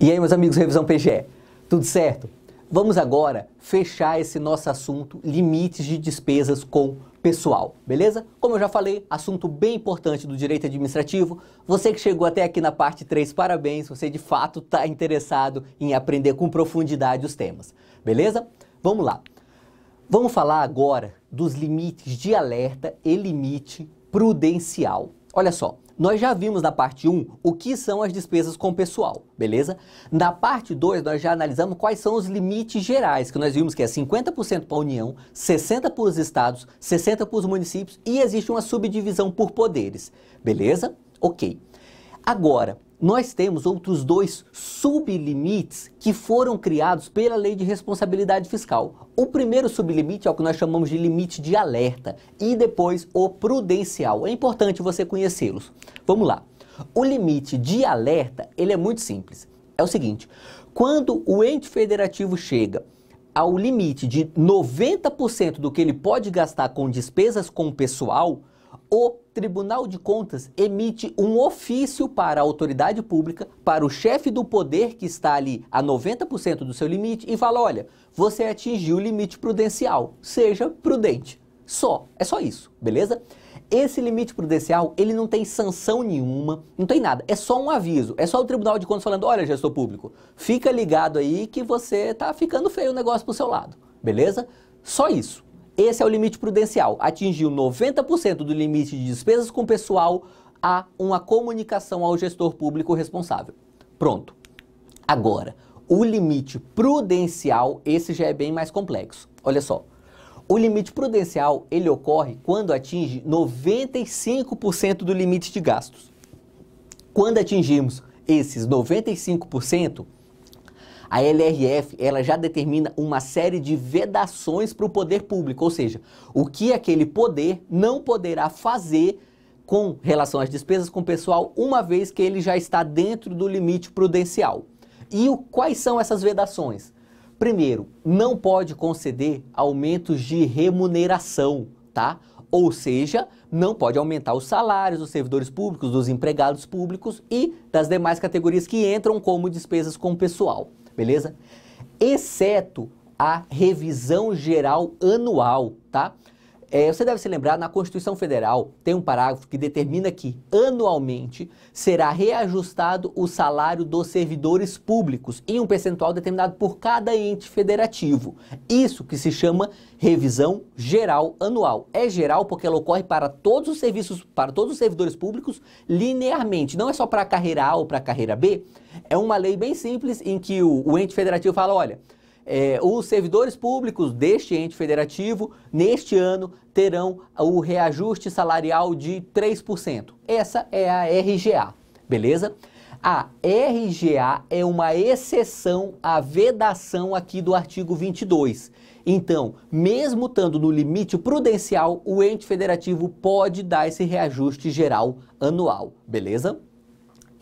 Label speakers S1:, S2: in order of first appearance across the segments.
S1: E aí, meus amigos Revisão PGE, tudo certo? Vamos agora fechar esse nosso assunto, limites de despesas com pessoal, beleza? Como eu já falei, assunto bem importante do direito administrativo. Você que chegou até aqui na parte 3, parabéns, você de fato está interessado em aprender com profundidade os temas, beleza? Vamos lá. Vamos falar agora dos limites de alerta e limite prudencial. Olha só, nós já vimos na parte 1 o que são as despesas com pessoal, beleza? Na parte 2 nós já analisamos quais são os limites gerais, que nós vimos que é 50% para a União, 60% para os estados, 60% para os municípios e existe uma subdivisão por poderes, beleza? Ok. Agora, nós temos outros dois sublimites que foram criados pela lei de responsabilidade fiscal. O primeiro sublimite é o que nós chamamos de limite de alerta e depois o prudencial. É importante você conhecê-los. Vamos lá. O limite de alerta, ele é muito simples. É o seguinte, quando o ente federativo chega ao limite de 90% do que ele pode gastar com despesas com pessoal, o Tribunal de Contas emite um ofício para a autoridade pública, para o chefe do poder que está ali a 90% do seu limite e fala: olha, você atingiu o limite prudencial, seja prudente. Só, é só isso, beleza? Esse limite prudencial, ele não tem sanção nenhuma, não tem nada, é só um aviso, é só o Tribunal de Contas falando: olha, gestor público, fica ligado aí que você está ficando feio o negócio para o seu lado, beleza? Só isso. Esse é o limite prudencial. Atingiu 90% do limite de despesas com pessoal, há uma comunicação ao gestor público responsável. Pronto. Agora, o limite prudencial, esse já é bem mais complexo. Olha só. O limite prudencial, ele ocorre quando atinge 95% do limite de gastos. Quando atingirmos esses 95%, a LRF ela já determina uma série de vedações para o poder público, ou seja, o que aquele poder não poderá fazer com relação às despesas com o pessoal, uma vez que ele já está dentro do limite prudencial. E o, quais são essas vedações? Primeiro, não pode conceder aumentos de remuneração, tá? Ou seja, não pode aumentar os salários dos servidores públicos, dos empregados públicos e das demais categorias que entram como despesas com o pessoal beleza? Exceto a revisão geral anual, tá? É, você deve se lembrar, na Constituição Federal tem um parágrafo que determina que anualmente será reajustado o salário dos servidores públicos em um percentual determinado por cada ente federativo. Isso que se chama revisão geral anual. É geral porque ela ocorre para todos os serviços, para todos os servidores públicos linearmente. Não é só para a carreira A ou para a carreira B. É uma lei bem simples em que o, o ente federativo fala, olha, é, os servidores públicos deste ente federativo, neste ano, terão o reajuste salarial de 3%. Essa é a RGA, beleza? A RGA é uma exceção à vedação aqui do artigo 22. Então, mesmo estando no limite prudencial, o ente federativo pode dar esse reajuste geral anual, beleza?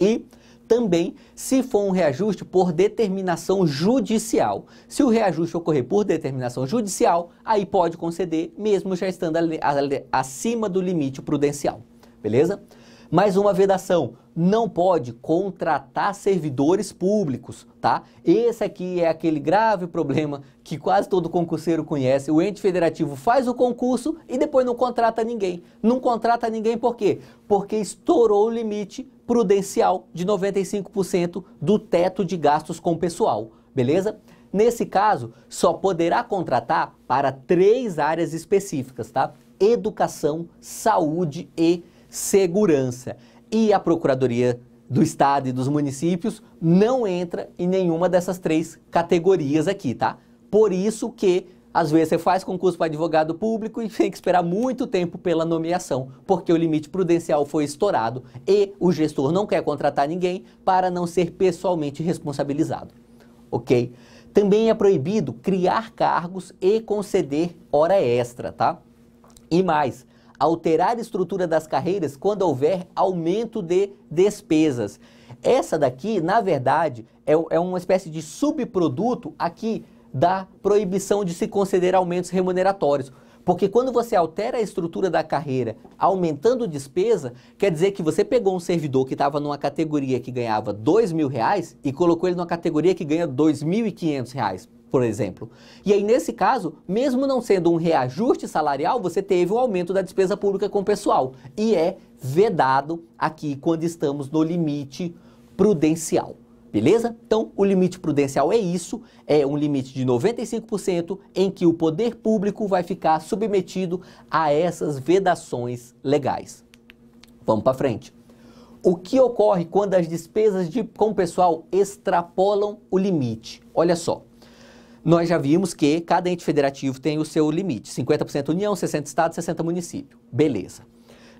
S1: E também se for um reajuste por determinação judicial. Se o reajuste ocorrer por determinação judicial, aí pode conceder, mesmo já estando acima do limite prudencial. Beleza? Mais uma vedação, não pode contratar servidores públicos, tá? Esse aqui é aquele grave problema que quase todo concurseiro conhece. O ente federativo faz o concurso e depois não contrata ninguém. Não contrata ninguém por quê? Porque estourou o limite prudencial de 95% do teto de gastos com pessoal, beleza? Nesse caso, só poderá contratar para três áreas específicas, tá? Educação, saúde e segurança. E a Procuradoria do Estado e dos municípios não entra em nenhuma dessas três categorias aqui, tá? Por isso que às vezes você faz concurso para advogado público e tem que esperar muito tempo pela nomeação, porque o limite prudencial foi estourado e o gestor não quer contratar ninguém para não ser pessoalmente responsabilizado. Ok? Também é proibido criar cargos e conceder hora extra, tá? E mais, alterar a estrutura das carreiras quando houver aumento de despesas. Essa daqui, na verdade, é, é uma espécie de subproduto aqui da proibição de se conceder aumentos remuneratórios. Porque quando você altera a estrutura da carreira aumentando despesa, quer dizer que você pegou um servidor que estava numa categoria que ganhava dois mil reais e colocou ele numa categoria que ganha dois mil e quinhentos reais por exemplo. E aí, nesse caso, mesmo não sendo um reajuste salarial, você teve o um aumento da despesa pública com o pessoal. E é vedado aqui quando estamos no limite prudencial. Beleza? Então, o limite prudencial é isso, é um limite de 95% em que o poder público vai ficar submetido a essas vedações legais. Vamos para frente. O que ocorre quando as despesas de, com pessoal extrapolam o limite? Olha só. Nós já vimos que cada ente federativo tem o seu limite: 50% União, 60% Estado, 60% município. Beleza.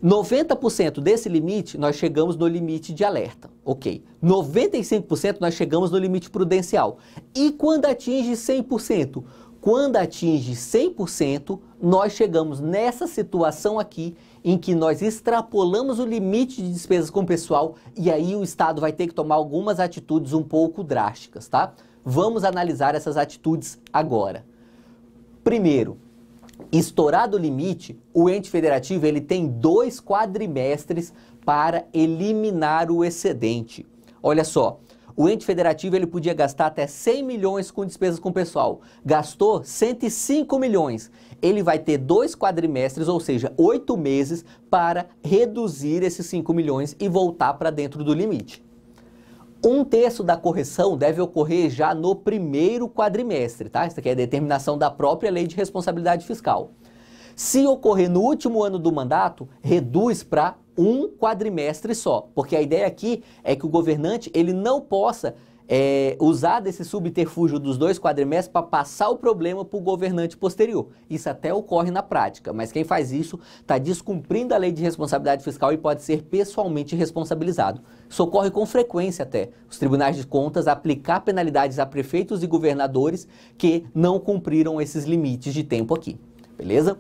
S1: 90% desse limite, nós chegamos no limite de alerta, ok. 95% nós chegamos no limite prudencial. E quando atinge 100%? Quando atinge 100%, nós chegamos nessa situação aqui em que nós extrapolamos o limite de despesas com o pessoal e aí o Estado vai ter que tomar algumas atitudes um pouco drásticas, tá? Vamos analisar essas atitudes agora. Primeiro, estourado o limite, o ente federativo ele tem dois quadrimestres para eliminar o excedente. Olha só, o ente federativo ele podia gastar até 100 milhões com despesas com pessoal. Gastou 105 milhões. Ele vai ter dois quadrimestres, ou seja, oito meses, para reduzir esses 5 milhões e voltar para dentro do limite. Um terço da correção deve ocorrer já no primeiro quadrimestre, tá? Isso aqui é determinação da própria lei de responsabilidade fiscal. Se ocorrer no último ano do mandato, reduz para um quadrimestre só, porque a ideia aqui é que o governante ele não possa é, usar desse subterfúgio dos dois quadrimestres para passar o problema para o governante posterior. Isso até ocorre na prática, mas quem faz isso está descumprindo a lei de responsabilidade fiscal e pode ser pessoalmente responsabilizado. Isso ocorre com frequência até. Os tribunais de contas aplicar penalidades a prefeitos e governadores que não cumpriram esses limites de tempo aqui. Beleza?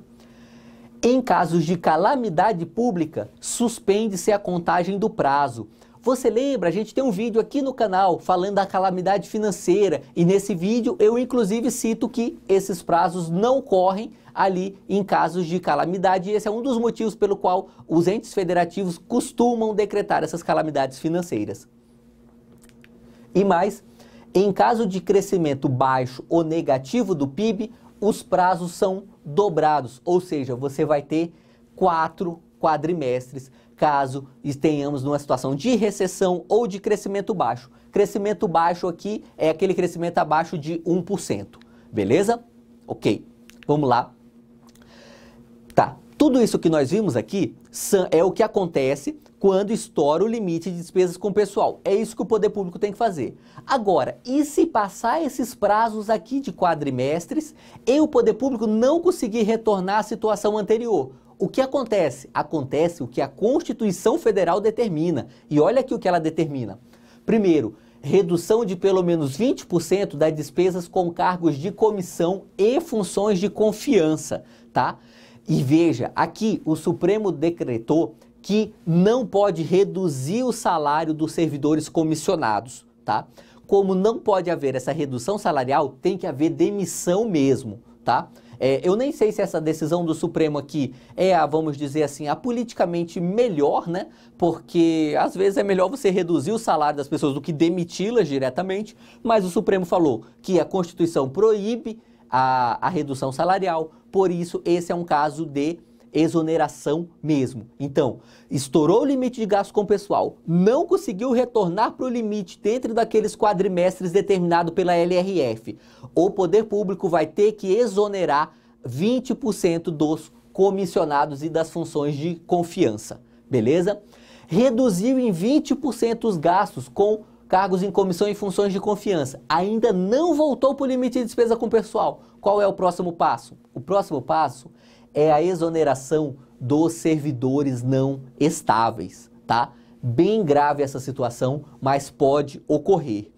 S1: Em casos de calamidade pública, suspende-se a contagem do prazo você lembra? A gente tem um vídeo aqui no canal falando da calamidade financeira e nesse vídeo eu inclusive cito que esses prazos não correm ali em casos de calamidade. E esse é um dos motivos pelo qual os entes federativos costumam decretar essas calamidades financeiras. E mais, em caso de crescimento baixo ou negativo do PIB, os prazos são dobrados, ou seja, você vai ter quatro quadrimestres, caso tenhamos numa situação de recessão ou de crescimento baixo. Crescimento baixo aqui é aquele crescimento abaixo de 1%. Beleza? Ok, vamos lá. Tá, tudo isso que nós vimos aqui é o que acontece quando estoura o limite de despesas com o pessoal. É isso que o poder público tem que fazer. Agora, e se passar esses prazos aqui de quadrimestres e o poder público não conseguir retornar à situação anterior? O que acontece? Acontece o que a Constituição Federal determina. E olha aqui o que ela determina. Primeiro, redução de pelo menos 20% das despesas com cargos de comissão e funções de confiança, tá? E veja, aqui o Supremo decretou que não pode reduzir o salário dos servidores comissionados, tá? Como não pode haver essa redução salarial, tem que haver demissão mesmo, tá? É, eu nem sei se essa decisão do Supremo aqui é a, vamos dizer assim, a politicamente melhor, né? Porque às vezes é melhor você reduzir o salário das pessoas do que demiti-las diretamente, mas o Supremo falou que a Constituição proíbe a, a redução salarial, por isso esse é um caso de exoneração mesmo. Então, estourou o limite de gasto com o pessoal, não conseguiu retornar para o limite dentro daqueles quadrimestres determinado pela LRF. O poder público vai ter que exonerar 20% dos comissionados e das funções de confiança, beleza? Reduziu em 20% os gastos com cargos em comissão e funções de confiança. Ainda não voltou para o limite de despesa com pessoal. Qual é o próximo passo? O próximo passo é a exoneração dos servidores não estáveis, tá? Bem grave essa situação, mas pode ocorrer.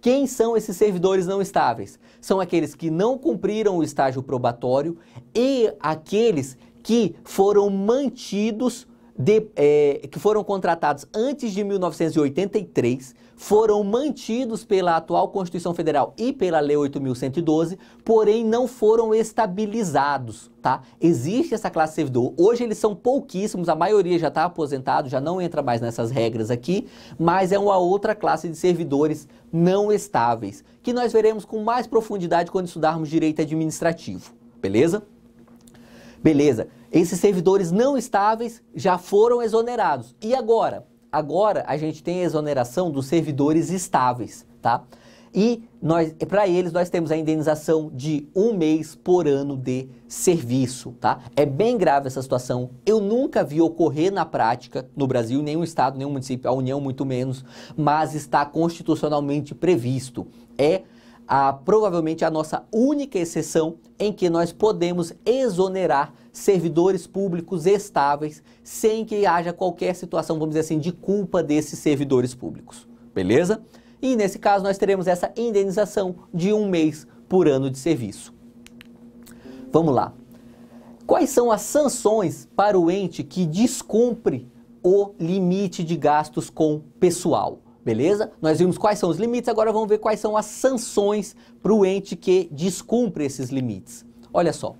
S1: Quem são esses servidores não estáveis? São aqueles que não cumpriram o estágio probatório e aqueles que foram mantidos de, é, que foram contratados antes de 1983 foram mantidos pela atual Constituição Federal e pela Lei 8.112, porém não foram estabilizados, tá? Existe essa classe servidor. Hoje eles são pouquíssimos, a maioria já está aposentado, já não entra mais nessas regras aqui, mas é uma outra classe de servidores não estáveis, que nós veremos com mais profundidade quando estudarmos direito administrativo, beleza? Beleza. Esses servidores não estáveis já foram exonerados. E agora? Agora a gente tem a exoneração dos servidores estáveis, tá? E nós, para eles, nós temos a indenização de um mês por ano de serviço, tá? É bem grave essa situação. Eu nunca vi ocorrer na prática no Brasil, nenhum estado, nenhum município, a União muito menos, mas está constitucionalmente previsto. É a, provavelmente a nossa única exceção em que nós podemos exonerar servidores públicos estáveis sem que haja qualquer situação, vamos dizer assim, de culpa desses servidores públicos. Beleza? E nesse caso nós teremos essa indenização de um mês por ano de serviço. Vamos lá. Quais são as sanções para o ente que descumpre o limite de gastos com pessoal? Beleza? Nós vimos quais são os limites, agora vamos ver quais são as sanções para o ente que descumpre esses limites. Olha só.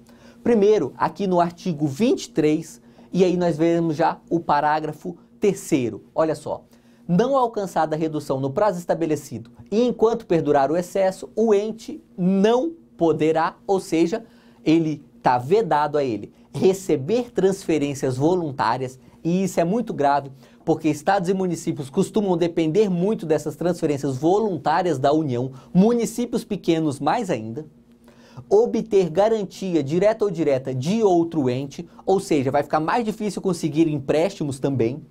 S1: Primeiro, aqui no artigo 23, e aí nós vemos já o parágrafo terceiro. Olha só. Não alcançada a redução no prazo estabelecido e enquanto perdurar o excesso, o ente não poderá, ou seja, ele está vedado a ele receber transferências voluntárias, e isso é muito grave, porque estados e municípios costumam depender muito dessas transferências voluntárias da União, municípios pequenos mais ainda obter garantia direta ou direta de outro ente, ou seja, vai ficar mais difícil conseguir empréstimos também,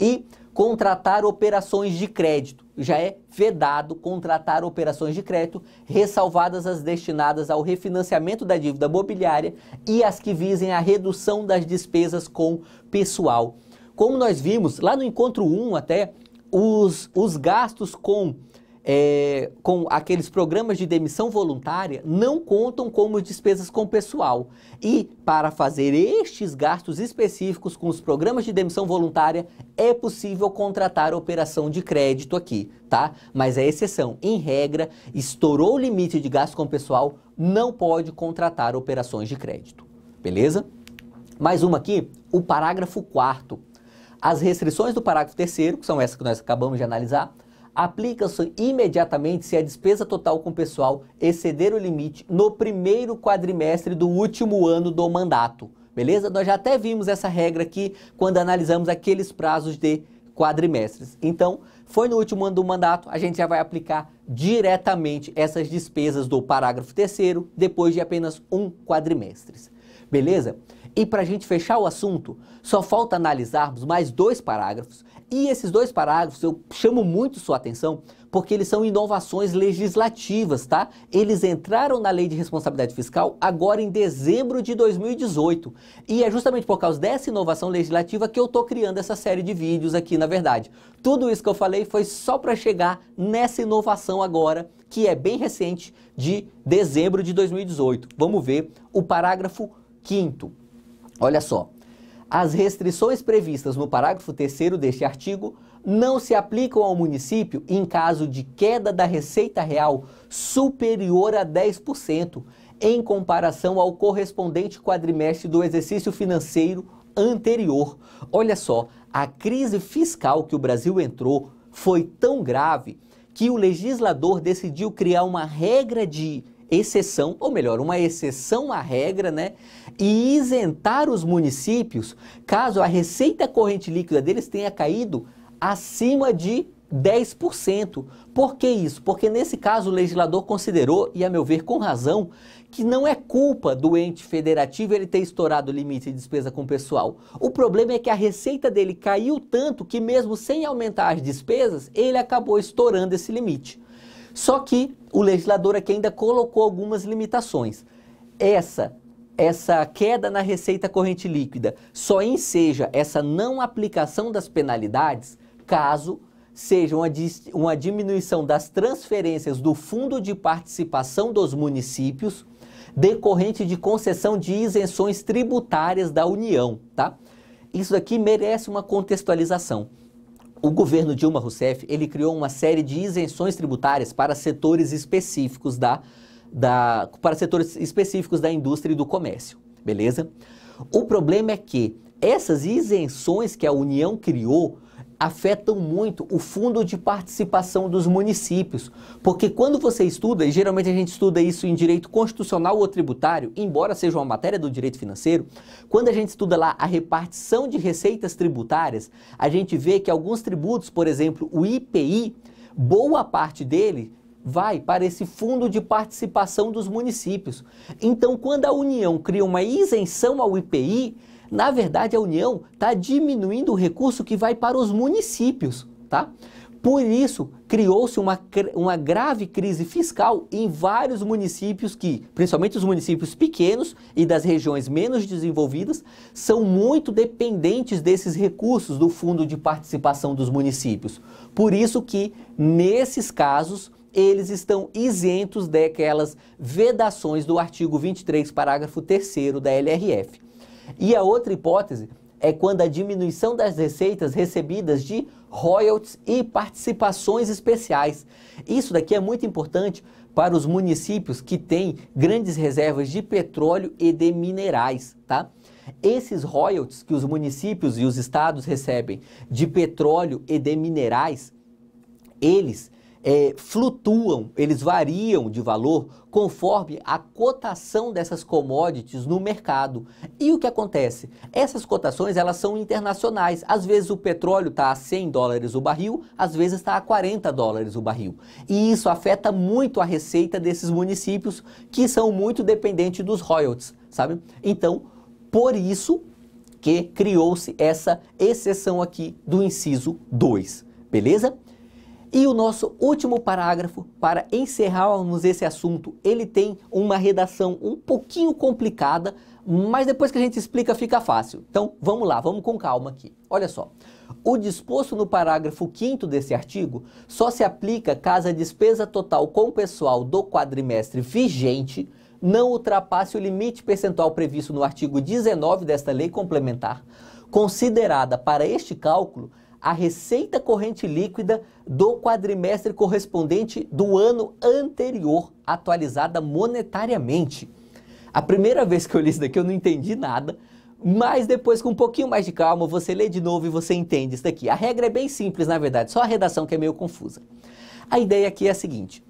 S1: e contratar operações de crédito. Já é vedado contratar operações de crédito, ressalvadas as destinadas ao refinanciamento da dívida mobiliária e as que visem a redução das despesas com pessoal. Como nós vimos lá no encontro 1 até, os, os gastos com, é, com aqueles programas de demissão voluntária não contam como despesas com pessoal. E para fazer estes gastos específicos com os programas de demissão voluntária, é possível contratar operação de crédito aqui, tá? Mas é exceção. Em regra, estourou o limite de gasto com pessoal, não pode contratar operações de crédito. Beleza? Mais uma aqui, o parágrafo 4 as restrições do parágrafo 3, que são essas que nós acabamos de analisar, aplicam-se imediatamente se a despesa total com pessoal exceder o limite no primeiro quadrimestre do último ano do mandato. Beleza? Nós já até vimos essa regra aqui quando analisamos aqueles prazos de quadrimestres. Então, foi no último ano do mandato, a gente já vai aplicar diretamente essas despesas do parágrafo terceiro, depois de apenas um quadrimestre. Beleza? E para a gente fechar o assunto, só falta analisarmos mais dois parágrafos. E esses dois parágrafos eu chamo muito sua atenção porque eles são inovações legislativas, tá? Eles entraram na Lei de Responsabilidade Fiscal agora em dezembro de 2018. E é justamente por causa dessa inovação legislativa que eu tô criando essa série de vídeos aqui, na verdade. Tudo isso que eu falei foi só para chegar nessa inovação agora, que é bem recente, de dezembro de 2018. Vamos ver o parágrafo quinto. Olha só. As restrições previstas no parágrafo 3 deste artigo não se aplicam ao município em caso de queda da receita real superior a 10% em comparação ao correspondente quadrimestre do exercício financeiro anterior. Olha só, a crise fiscal que o Brasil entrou foi tão grave que o legislador decidiu criar uma regra de exceção, ou melhor, uma exceção à regra, né? E isentar os municípios caso a receita corrente líquida deles tenha caído acima de 10%. Por que isso? Porque nesse caso o legislador considerou, e a meu ver com razão, que não é culpa do ente federativo ele ter estourado o limite de despesa com o pessoal. O problema é que a receita dele caiu tanto que mesmo sem aumentar as despesas, ele acabou estourando esse limite. Só que o legislador aqui ainda colocou algumas limitações. Essa essa queda na receita corrente líquida só enseja essa não aplicação das penalidades caso seja uma, uma diminuição das transferências do Fundo de Participação dos Municípios decorrente de concessão de isenções tributárias da União, tá? Isso aqui merece uma contextualização o governo Dilma Rousseff ele criou uma série de isenções tributárias para setores específicos da, da, para setores específicos da indústria e do comércio, beleza? O problema é que essas isenções que a União criou afetam muito o fundo de participação dos municípios. Porque quando você estuda, e geralmente a gente estuda isso em direito constitucional ou tributário, embora seja uma matéria do direito financeiro, quando a gente estuda lá a repartição de receitas tributárias, a gente vê que alguns tributos, por exemplo, o IPI, boa parte dele vai para esse fundo de participação dos municípios. Então, quando a União cria uma isenção ao IPI, na verdade a União está diminuindo o recurso que vai para os municípios, tá? Por isso, criou-se uma, uma grave crise fiscal em vários municípios que, principalmente os municípios pequenos e das regiões menos desenvolvidas, são muito dependentes desses recursos do Fundo de Participação dos Municípios. Por isso que, nesses casos, eles estão isentos daquelas vedações do artigo 23, parágrafo 3 da LRF. E a outra hipótese é quando a diminuição das receitas recebidas de royalties e participações especiais. Isso daqui é muito importante para os municípios que têm grandes reservas de petróleo e de minerais, tá? Esses royalties que os municípios e os estados recebem de petróleo e de minerais, eles é, flutuam, eles variam de valor conforme a cotação dessas commodities no mercado. E o que acontece? Essas cotações elas são internacionais. Às vezes o petróleo está a 100 dólares o barril, às vezes está a 40 dólares o barril. E isso afeta muito a receita desses municípios que são muito dependentes dos royalties, sabe? Então, por isso que criou-se essa exceção aqui do inciso 2, beleza? E o nosso último parágrafo, para encerrarmos esse assunto, ele tem uma redação um pouquinho complicada, mas depois que a gente explica fica fácil. Então vamos lá, vamos com calma aqui. Olha só. O disposto no parágrafo 5 desse artigo só se aplica caso a despesa total com o pessoal do quadrimestre vigente não ultrapasse o limite percentual previsto no artigo 19 desta lei complementar, considerada para este cálculo a receita corrente líquida do quadrimestre correspondente do ano anterior, atualizada monetariamente. A primeira vez que eu li isso daqui eu não entendi nada, mas depois com um pouquinho mais de calma você lê de novo e você entende isso daqui. A regra é bem simples, na verdade, só a redação que é meio confusa. A ideia aqui é a seguinte: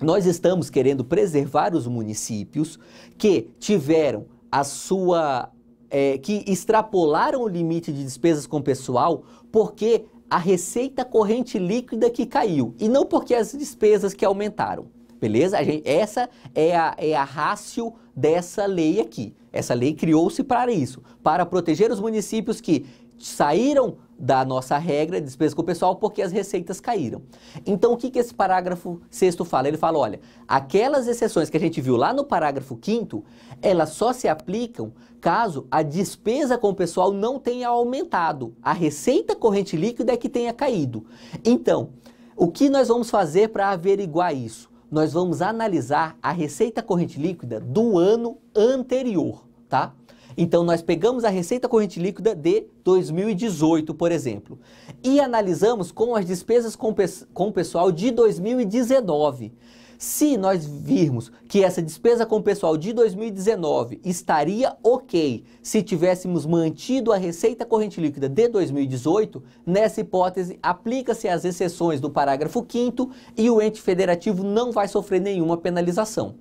S1: nós estamos querendo preservar os municípios que tiveram a sua é, que extrapolaram o limite de despesas com pessoal porque a receita corrente líquida que caiu e não porque as despesas que aumentaram. Beleza? Gente, essa é a, é a rácio dessa lei aqui. Essa lei criou-se para isso, para proteger os municípios que saíram da nossa regra de despesa com o pessoal porque as receitas caíram. Então, o que, que esse parágrafo sexto fala? Ele fala, olha, aquelas exceções que a gente viu lá no parágrafo quinto, elas só se aplicam caso a despesa com o pessoal não tenha aumentado, a receita corrente líquida é que tenha caído. Então, o que nós vamos fazer para averiguar isso? Nós vamos analisar a receita corrente líquida do ano anterior, tá? Então, nós pegamos a receita corrente líquida de 2018, por exemplo, e analisamos com as despesas com, com o pessoal de 2019. Se nós virmos que essa despesa com o pessoal de 2019 estaria ok se tivéssemos mantido a receita corrente líquida de 2018, nessa hipótese aplica-se as exceções do parágrafo 5 e o ente federativo não vai sofrer nenhuma penalização.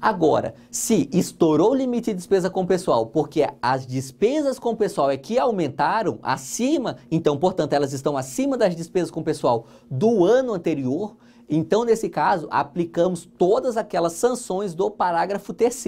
S1: Agora, se estourou o limite de despesa com o pessoal, porque as despesas com o pessoal é que aumentaram acima, então, portanto, elas estão acima das despesas com o pessoal do ano anterior, então, nesse caso, aplicamos todas aquelas sanções do parágrafo 3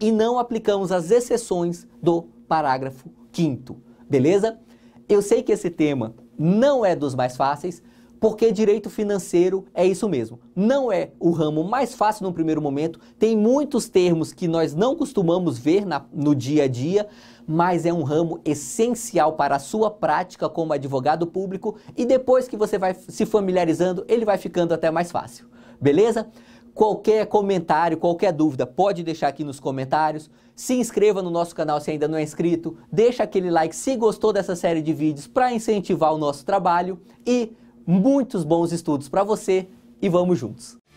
S1: e não aplicamos as exceções do parágrafo 5 beleza? Eu sei que esse tema não é dos mais fáceis, porque direito financeiro é isso mesmo. Não é o ramo mais fácil no primeiro momento, tem muitos termos que nós não costumamos ver na, no dia a dia, mas é um ramo essencial para a sua prática como advogado público e depois que você vai se familiarizando, ele vai ficando até mais fácil. Beleza? Qualquer comentário, qualquer dúvida, pode deixar aqui nos comentários. Se inscreva no nosso canal se ainda não é inscrito. Deixa aquele like se gostou dessa série de vídeos para incentivar o nosso trabalho e muitos bons estudos para você e vamos juntos!